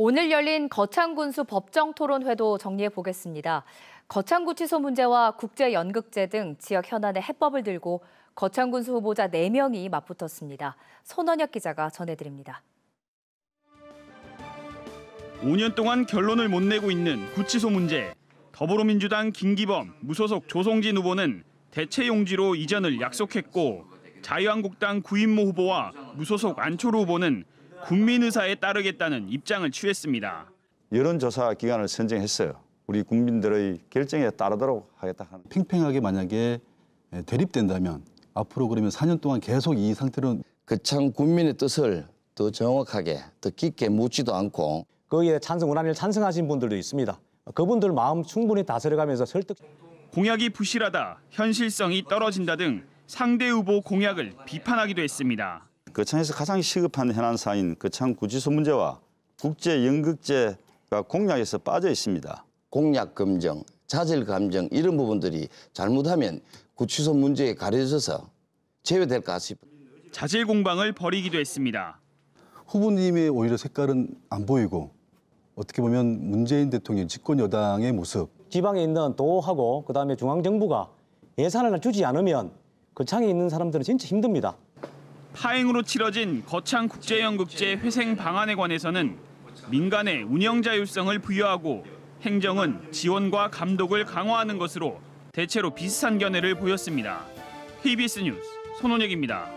오늘 열린 거창군수 법정 토론회도 정리해 보겠습니다. 거창구치소 문제와 국제연극제 등 지역 현안의 해법을 들고 거창군수 후보자 4명이 맞붙었습니다. 손원혁 기자가 전해드립니다. 5년 동안 결론을 못 내고 있는 구치소 문제. 더불어민주당 김기범, 무소속 조성진 후보는 대체 용지로 이전을 약속했고 자유한국당 구인모 후보와 무소속 안철호 후보는 국민 의사에 따르겠다는 입장을 취했습니다. 여론조사 기간을 선정했어요. 우리 국민들의 결정에 따르도록 하겠다 하는. 팽팽하게 만약에 대립된다면 앞으로 그러면 4년 동안 계속 이 상태로 그창 국민의 뜻을 더 정확하게 더 깊게 묻지도 않고 거기에 찬성 원안을 찬성하신 분들도 있습니다. 그분들 마음 충분히 다스려가면서 설득. 공약이 부실하다, 현실성이 떨어진다 등 상대 후보 공약을 비판하기도 했습니다. 거창에서 그 가장 시급한 현안 사인 거창 그 구지소 문제와 국제 연극제가 공약에서 빠져 있습니다. 공약 검정, 자질 감정 이런 부분들이 잘못하면 구치소 문제에 가려져서 제외될 것 같습니다. 자질 공방을 벌이기도 했습니다. 후보님의 오히려 색깔은 안 보이고 어떻게 보면 문재인 대통령 집권 여당의 모습. 지방에 있는 도하고 그다음에 중앙 정부가 예산을 주지 않으면 그 창에 있는 사람들은 진짜 힘듭니다. 파행으로 치러진 거창 국제연극제 회생 방안에 관해서는 민간의 운영 자율성을 부여하고 행정은 지원과 감독을 강화하는 것으로 대체로 비슷한 견해를 보였습니다. KBS 뉴스 손원혁입니다.